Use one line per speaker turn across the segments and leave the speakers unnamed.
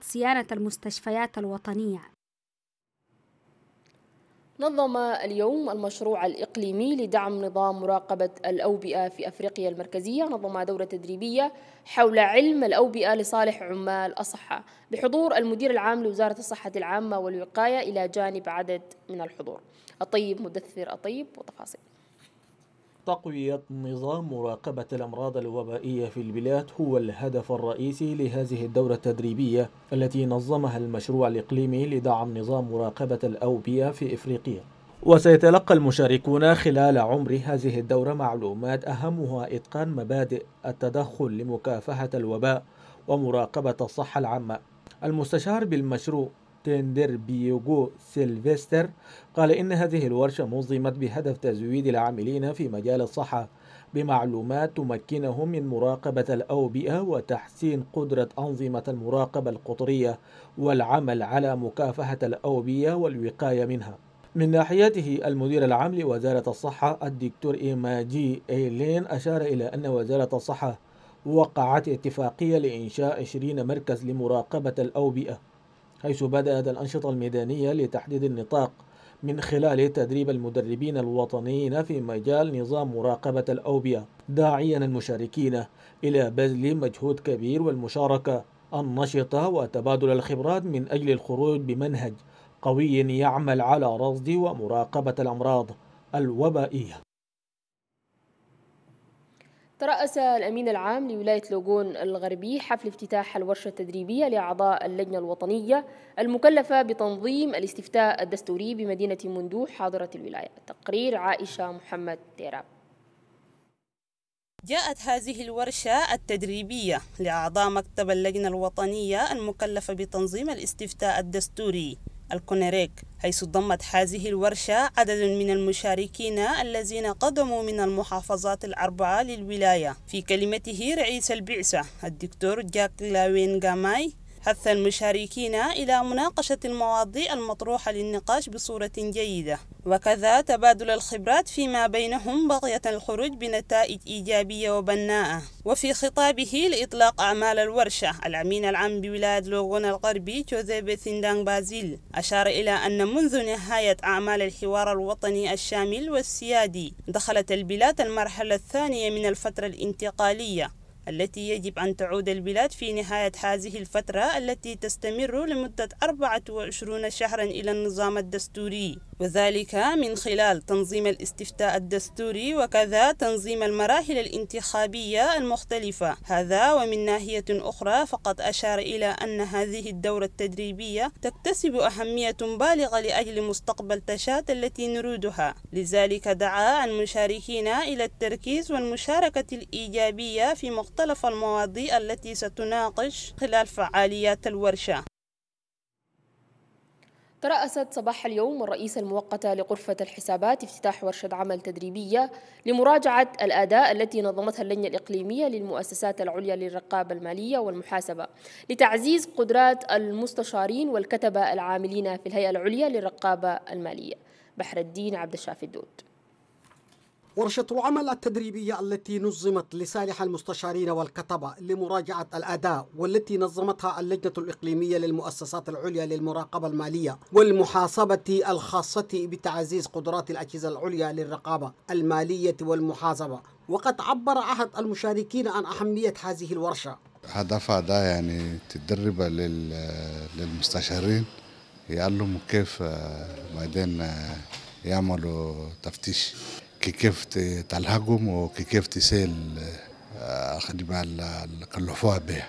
صيانة المستشفيات الوطنية
نظم اليوم المشروع الإقليمي لدعم نظام مراقبة الأوبئة في أفريقيا المركزية نظم دورة تدريبية حول علم الأوبئة لصالح عمال الصحة بحضور المدير العام لوزارة الصحة العامة والوقاية إلى جانب عدد من الحضور الطيب مدثر الطيب وتفاصيل
تقوية نظام مراقبة الأمراض الوبائية في البلاد هو الهدف الرئيسي لهذه الدورة التدريبية التي نظمها المشروع الإقليمي لدعم نظام مراقبة الأوبئة في إفريقيا وسيتلقى المشاركون خلال عمر هذه الدورة معلومات أهمها إتقان مبادئ التدخل لمكافحة الوباء ومراقبة الصحة العامة المستشار بالمشروع تندر بيوغو سيلفستر قال إن هذه الورشة نظمت بهدف تزويد العاملين في مجال الصحة بمعلومات تمكنهم من مراقبة الأوبئة وتحسين قدرة أنظمة المراقبة القطرية والعمل على مكافحة الأوبئة والوقاية منها من ناحيته المدير العام لوزارة الصحة الدكتور إيماجي إيلين أشار إلى أن وزارة الصحة وقعت اتفاقية لإنشاء 20 مركز لمراقبة الأوبئة حيث بدأت الأنشطة الميدانية لتحديد النطاق من خلال تدريب المدربين الوطنيين في مجال نظام مراقبة الأوبية داعيا المشاركين إلى بذل مجهود كبير والمشاركة النشطة وتبادل الخبرات من أجل الخروج بمنهج قوي يعمل على رصد ومراقبة الأمراض الوبائية
ترأس الأمين العام لولاية لوغون الغربي حفل افتتاح الورشة التدريبية لأعضاء اللجنة الوطنية المكلفة بتنظيم الاستفتاء الدستوري بمدينة مندوح حاضرة الولاية تقرير عائشة محمد تيراب
جاءت هذه الورشة التدريبية لأعضاء مكتب اللجنة الوطنية المكلفة بتنظيم الاستفتاء الدستوري الكونريك حيث ضمت هذه الورشة عدد من المشاركين الذين قدموا من المحافظات الأربعة للولاية في كلمته رئيس البعثة الدكتور جاك لاوين جاماي حث المشاركين إلى مناقشة المواضيع المطروحة للنقاش بصورة جيدة وكذا تبادل الخبرات فيما بينهم بغية الخروج بنتائج إيجابية وبناءة وفي خطابه لإطلاق أعمال الورشة الأمين العام بولاية لوغون الغربي جوزيب سندان بازيل أشار إلى أن منذ نهاية أعمال الحوار الوطني الشامل والسيادي دخلت البلاد المرحلة الثانية من الفترة الانتقالية التي يجب أن تعود البلاد في نهاية هذه الفترة التي تستمر لمدة 24 شهرا إلى النظام الدستوري وذلك من خلال تنظيم الاستفتاء الدستوري وكذا تنظيم المراحل الانتخابية المختلفة هذا ومن ناحية أخرى فقد أشار إلى أن هذه الدورة التدريبية تكتسب أهمية بالغة لأجل مستقبل تشات التي نريدها لذلك دعا المشاركين إلى التركيز والمشاركة الإيجابية في مختلف المواضيع التي ستناقش خلال فعاليات الورشة
ترأست صباح اليوم الرئيسة المؤقتة لغرفة الحسابات افتتاح ورشة عمل تدريبية لمراجعة الأداء التي نظمتها اللجنة الإقليمية للمؤسسات العليا للرقابة المالية والمحاسبة لتعزيز قدرات المستشارين والكتبة العاملين في الهيئة العليا للرقابة المالية بحر الدين عبد الشافي الدود
ورشة العمل التدريبية التي نظمت لصالح المستشارين والكتبة لمراجعة الأداء والتي نظمتها اللجنة الإقليمية للمؤسسات العليا للمراقبة المالية والمحاسبة الخاصة بتعزيز قدرات الأجهزة العليا للرقابة المالية والمحاسبة وقد عبر أحد المشاركين عن أهمية هذه الورشة
هدفها ده يعني تدرب للمستشارين يعلموا كيف بعدين يعملوا تفتيش كيف تلحقهم وكيف تسيل آه، الكلفوها بها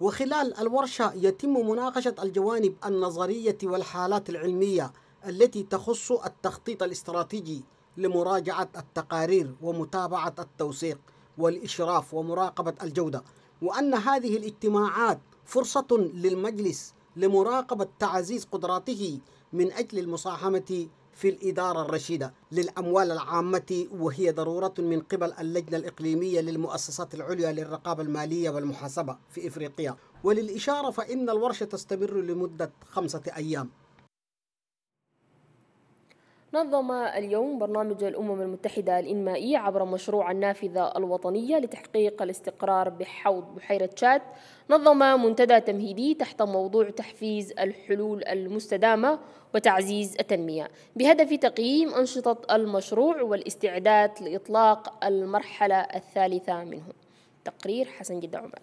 وخلال الورشة يتم مناقشة الجوانب النظرية والحالات العلمية التي تخص التخطيط الاستراتيجي لمراجعة التقارير ومتابعة التوثيق والإشراف ومراقبة الجودة وأن هذه الاجتماعات فرصة للمجلس لمراقبة تعزيز قدراته من أجل المصاحمة في الإدارة الرشيدة للأموال العامة وهي ضرورة من قبل اللجنة الإقليمية للمؤسسات العليا للرقابة المالية والمحاسبة في إفريقيا وللإشارة فإن الورشة تستمر لمدة خمسة أيام
نظم اليوم برنامج الأمم المتحدة الإنمائي عبر مشروع النافذة الوطنية لتحقيق الاستقرار بحوض بحيرة شات نظم منتدى تمهيدي تحت موضوع تحفيز الحلول المستدامة وتعزيز التنمية بهدف تقييم أنشطة المشروع والاستعداد لإطلاق المرحلة الثالثة منه تقرير حسن جد عمر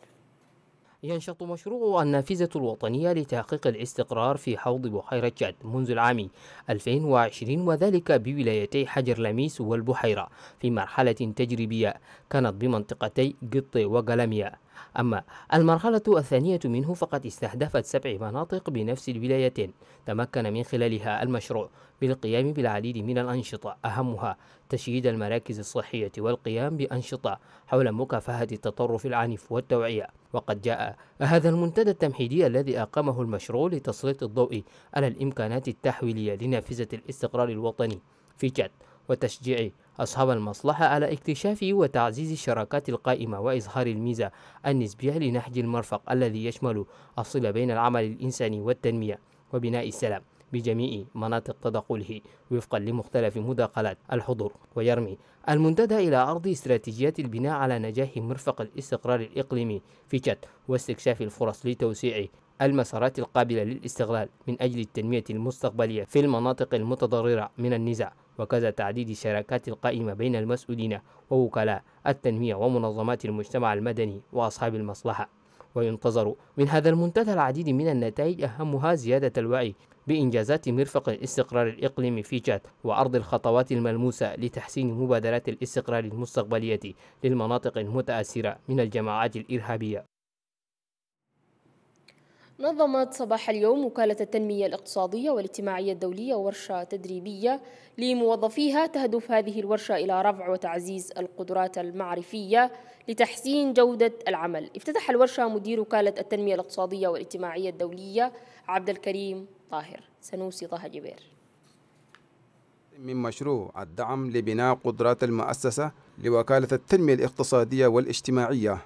ينشط مشروع النافذة الوطنية لتحقيق الاستقرار في حوض بحيرة جاد منذ العام 2020 وذلك بولايتي حجر لميس والبحيرة في مرحلة تجريبية كانت بمنطقتي قطي وقلمية أما المرحلة الثانية منه فقد استهدفت سبع مناطق بنفس الولايتين تمكن من خلالها المشروع بالقيام بالعديد من الأنشطة أهمها تشييد المراكز الصحية والقيام بأنشطة حول مكافحة التطرف العنيف والتوعية وقد جاء هذا المنتدى التمهيدي الذي أقامه المشروع لتسليط الضوء على الإمكانات التحويلية لنافذة الاستقرار الوطني في جد وتشجيع أصحاب المصلحة على اكتشاف وتعزيز الشراكات القائمة وإظهار الميزة النسبية لنهج المرفق الذي يشمل الصلة بين العمل الإنساني والتنمية وبناء السلام بجميع مناطق تدخله وفقا لمختلف مداخلات الحضور ويرمي المنتدى إلى عرض استراتيجيات البناء على نجاح مرفق الاستقرار الإقليمي في تشاد واستكشاف الفرص لتوسيع المسارات القابلة للاستغلال من أجل التنمية المستقبلية في المناطق المتضررة من النزاع وكذا تعديد الشراكات القائمة بين المسؤولين ووكلاء التنمية ومنظمات المجتمع المدني وأصحاب المصلحة وينتظر من هذا المنتدى العديد من النتائج أهمها زيادة الوعي بإنجازات مرفق الاستقرار الإقليمي في تشاد وأرض الخطوات الملموسة لتحسين مبادرات الاستقرار المستقبلية للمناطق المتأثرة من الجماعات الإرهابية
نظمت صباح اليوم وكالة التنمية الاقتصادية والاجتماعية الدولية ورشة تدريبية لموظفيها تهدف هذه الورشة إلى رفع وتعزيز القدرات المعرفية لتحسين جودة العمل افتتح الورشة مدير وكالة التنمية الاقتصادية والاجتماعية الدولية عبد الكريم طاهر سنوسي طه جبير
من مشروع الدعم لبناء قدرات المؤسسة لوكالة التنمية الاقتصادية والاجتماعية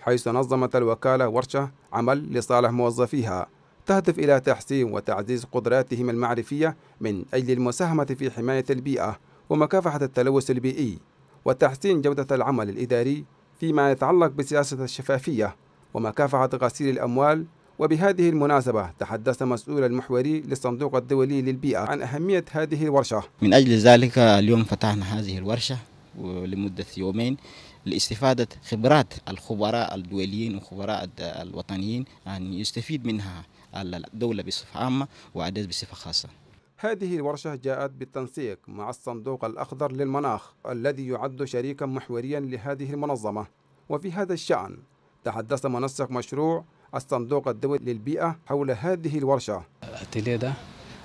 حيث نظمت الوكالة ورشة عمل لصالح موظفيها تهدف إلى تحسين وتعزيز قدراتهم المعرفية من أجل المساهمة في حماية البيئة ومكافحة التلوث البيئي وتحسين جودة العمل الإداري فيما يتعلق بسياسة الشفافية ومكافحة غسيل الأموال وبهذه المناسبة تحدث مسؤول المحوري للصندوق الدولي للبيئة عن أهمية هذه الورشة من
أجل ذلك اليوم فتحنا هذه الورشة لمدة يومين لاستفادة خبرات الخبراء الدوليين وخبراء الوطنيين أن يستفيد منها الدولة بصفة عامة وعدد بصفة خاصة
هذه الورشة جاءت بالتنسيق مع الصندوق الأخضر للمناخ الذي يعد شريكا محوريا لهذه المنظمة وفي هذا الشأن تحدث منسق مشروع الصندوق الدولي للبيئة حول هذه الورشة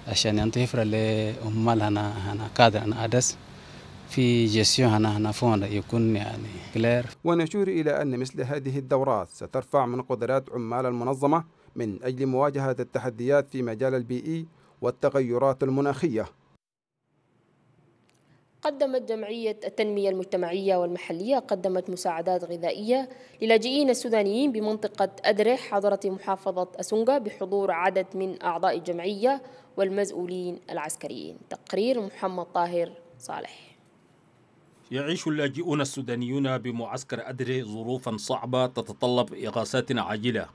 عشان ينتهي لأمال هنا هنا قادر أنا أدرس في جيسيوننا هنا يكون يعني كلير ونشير إلى أن مثل هذه الدورات سترفع من قدرات عمال المنظمة من أجل مواجهة التحديات في مجال البيئي والتغيرات المناخية
قدمت جمعية التنمية المجتمعية والمحلية قدمت مساعدات غذائية للاجئين السودانيين بمنطقة أدرح حضرة محافظة أسونغا بحضور عدد من أعضاء الجمعية والمسؤولين العسكريين تقرير محمد طاهر صالح
يعيش اللاجئون السودانيون بمعسكر أدري ظروفا صعبة تتطلب إغاثات عاجلة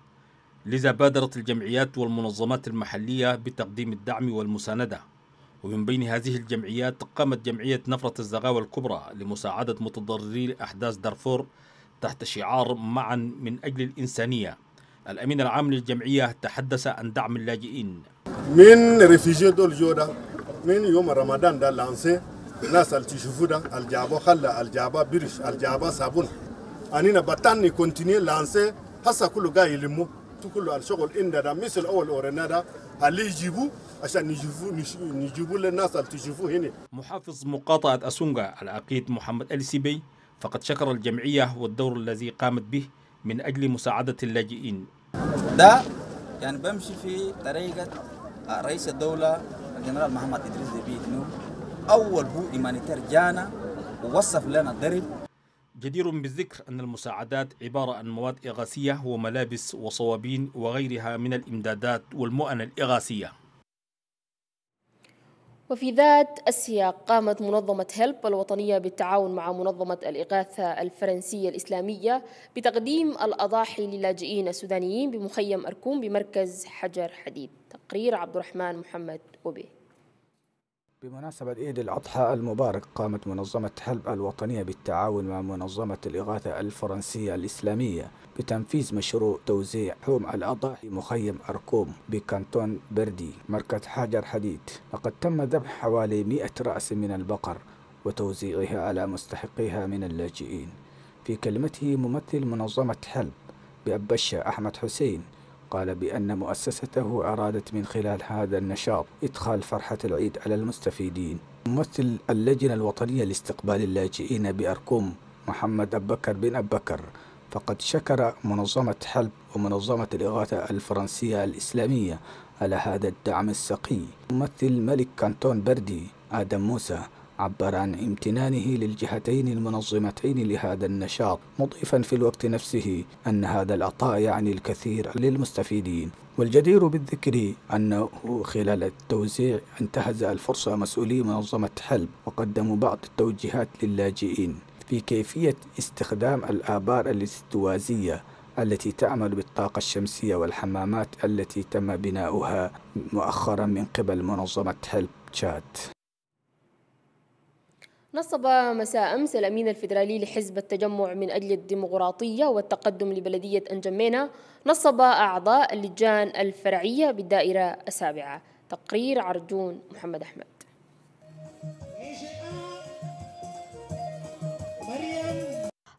لذا بادرت الجمعيات والمنظمات المحلية بتقديم الدعم والمساندة ومن بين هذه الجمعيات قامت جمعية نفرة الزغاوة الكبرى لمساعدة متضرري أحداث دارفور تحت شعار معا من أجل الإنسانية الأمين العام للجمعية تحدث عن دعم اللاجئين من ريفيجي دول جودة من يوم رمضان ده لانسي ناس التشوفوا ده الجابة خلا الجابة بيرش الجابة صابون أنا نبتان كونتيني لانسي هسا كله جاي يلمو كله الشغل إن ده مثل أول أورنا ده اللي يجيبو عشان نجيبو نجيبو للناس التشوفو هنا محافظ مقاطعة أسونجا العقيد محمد السيبي فقد شكر الجمعية والدور الذي قامت به من أجل مساعدة اللاجئين
ده يعني بمشي في طريقة رئيس الدولة الجنرال محمد إدريس دبي أول هو إيمانيتير جانا ووصف لنا الدرب
جدير بالذكر أن المساعدات عبارة عن مواد إغاثية وملابس وصوابين وغيرها من الإمدادات والمؤن الإغاثية
وفي ذات السياق قامت منظمة هيلب الوطنية بالتعاون مع منظمة الإغاثة الفرنسية الإسلامية بتقديم الأضاحي للاجئين السودانيين بمخيم أركون بمركز حجر حديد تقرير عبد الرحمن محمد وبيه
بمناسبة عيد الأضحى المبارك قامت منظمة حلب الوطنية بالتعاون مع منظمة الإغاثة الفرنسية الإسلامية بتنفيذ مشروع توزيع حوم الأضحى مخيم أركوم بكانتون بردي مركز حجر حديد لقد تم ذبح حوالي 100 رأس من البقر وتوزيعها على مستحقيها من اللاجئين في كلمته ممثل منظمة حلب بأبشة أحمد حسين قال بأن مؤسسته أرادت من خلال هذا النشاط إدخال فرحة العيد على المستفيدين ممثل اللجنة الوطنية لاستقبال اللاجئين بأركوم محمد أبكر بن أبكر فقد شكر منظمة حلب ومنظمة الإغاثة الفرنسية الإسلامية على هذا الدعم السقي ممثل ملك كانتون بردي آدم موسى عبر عن امتنانه للجهتين المنظمتين لهذا النشاط مضيفا في الوقت نفسه أن هذا العطاء يعني الكثير للمستفيدين والجدير بالذكر أنه خلال التوزيع انتهز الفرصة مسؤولي منظمة حلب وقدموا بعض التوجيهات للاجئين في كيفية استخدام الآبار الاستوازية التي تعمل بالطاقة الشمسية والحمامات التي تم بناؤها مؤخرا من قبل منظمة حلب تشاد
نصب مساء أمس الأمين الفيدرالي لحزب التجمع من أجل الديمقراطية والتقدم لبلدية أنجمينا نصب أعضاء اللجان الفرعية بالدائرة السابعة تقرير عرجون محمد أحمد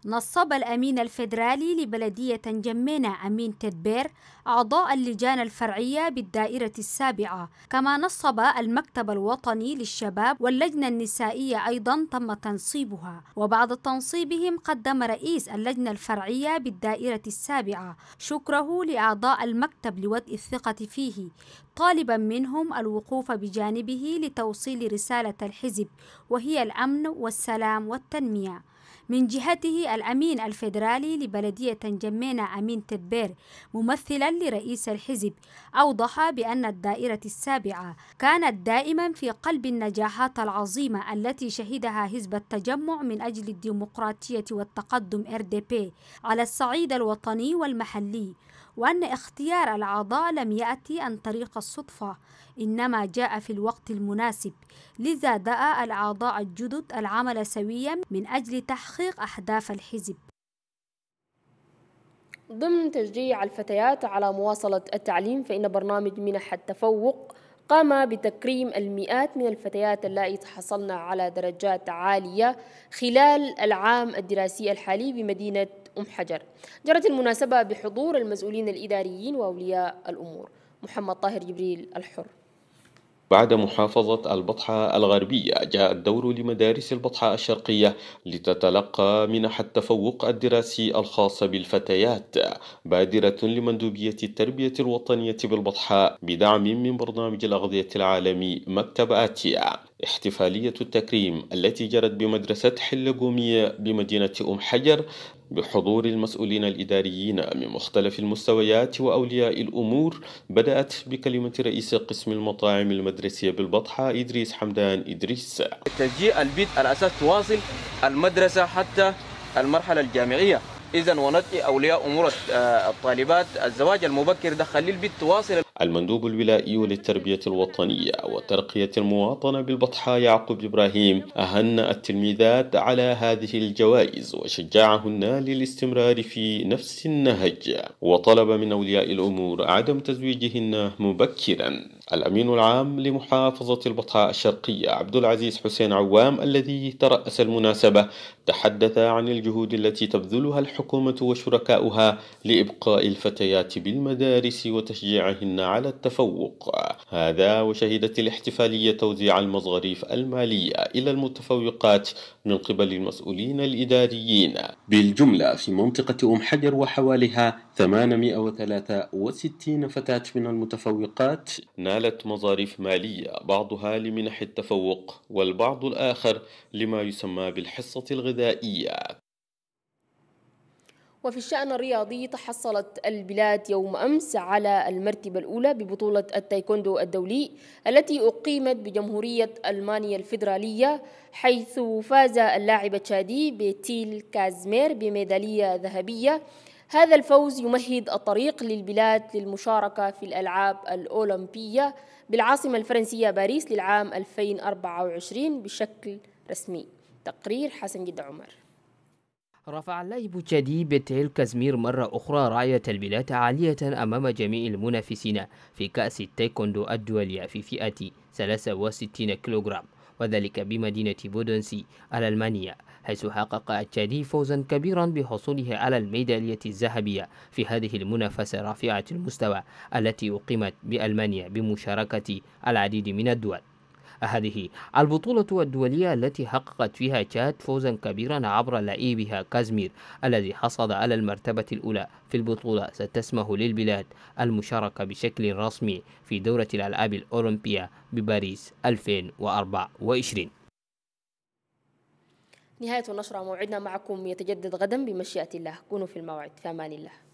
نصب الأمين الفيدرالي لبلدية جمينة أمين تدبير أعضاء اللجان الفرعية بالدائرة السابعة كما نصب المكتب الوطني للشباب واللجنة النسائية أيضا تم تنصيبها وبعد تنصيبهم قدم رئيس اللجنة الفرعية بالدائرة السابعة شكره لأعضاء المكتب لوضع الثقة فيه طالبا منهم الوقوف بجانبه لتوصيل رسالة الحزب وهي الأمن والسلام والتنمية من جهته الأمين الفيدرالي لبلدية جمينة أمين تدبير ممثلا لرئيس الحزب أوضح بأن الدائرة السابعة كانت دائما في قلب النجاحات العظيمة التي شهدها حزب التجمع من أجل الديمقراطية والتقدم RDP على الصعيد الوطني والمحلي وأن اختيار الأعضاء لم يأتي عن طريق الصدفة إنما جاء في الوقت المناسب لذا دعا الأعضاء الجدد العمل سويا من أجل تحقيق أهداف الحزب
ضمن تشجيع الفتيات على مواصلة التعليم فإن برنامج منح التفوق قام بتكريم المئات من الفتيات اللائي تحصلن على درجات عالية خلال العام الدراسي الحالي بمدينة أم حجر جرت المناسبة بحضور المسؤولين الإداريين وأولياء الأمور محمد طاهر جبريل الحر
بعد محافظة البطحة الغربية جاء الدور لمدارس البطحة الشرقية لتتلقى منح التفوق الدراسي الخاص بالفتيات بادرة لمندوبية التربية الوطنية بالبطحة بدعم من برنامج الأغذية العالمي مكتب آتيا احتفالية التكريم التي جرت بمدرسة حلقومية بمدينة أم حجر بحضور المسؤولين الإداريين من مختلف المستويات وأولياء الأمور بدأت بكلمة رئيس قسم المطاعم المدرسية بالبطحة إدريس حمدان إدريس
تشجيع البيت على أساس تواصل المدرسة حتى المرحلة الجامعية إذا وندعي أولياء أمور آه، الطالبات الزواج المبكر ده خلي البيت تواصل
المندوب الولائي للتربية الوطنية وترقية المواطنة بالبطحاء يعقوب إبراهيم أهنأ التلميذات على هذه الجوائز وشجعهن للاستمرار في نفس النهج وطلب من أولياء الأمور عدم تزويجهن مبكرا الأمين العام لمحافظة البطحاء الشرقية عبد العزيز حسين عوام الذي ترأس المناسبة تحدث عن الجهود التي تبذلها الحكومة وشركاؤها لإبقاء الفتيات بالمدارس وتشجيعهن على التفوق هذا وشهدت الاحتفالية توزيع المصاريف المالية إلى المتفوقات من قبل المسؤولين الإداريين بالجملة في منطقة أم حجر وحوالها 863 فتاة من المتفوقات نالت مظاريف مالية بعضها لمنح التفوق والبعض الآخر لما يسمى بالحصة الغذائية
وفي الشأن الرياضي تحصلت البلاد يوم أمس على المرتبة الأولى ببطولة التايكوندو الدولي التي أقيمت بجمهورية ألمانيا الفيدرالية حيث فاز اللاعب تشادي بتيل كازمير بميدالية ذهبية هذا الفوز يمهد الطريق للبلاد للمشاركة في الألعاب الأولمبية بالعاصمة الفرنسية باريس للعام 2024 بشكل رسمي تقرير حسن جد عمر
رفع اللعب تشادي بالتهيل كازمير مرة أخرى راية البلاد عالية أمام جميع المنافسين في كأس التايكوندو الدولية في فئة 63 كيلوغرام وذلك بمدينة بودنسي الألمانية حيث حقق تشادي فوزا كبيرا بحصوله على الميدالية الذهبية في هذه المنافسة رفيعة المستوى التي أقيمت بألمانيا بمشاركة العديد من الدول هذه البطولة الدولية التي حققت فيها تشاد فوزا كبيرا عبر لعيبها كازمير الذي حصد على المرتبة الأولى في البطولة ستسمح للبلاد المشاركة بشكل رسمي في دورة الألعاب الأولمبية بباريس 2024
نهاية النشرة موعدنا معكم يتجدد غدا بمشيئة الله كونوا في الموعد في أمان الله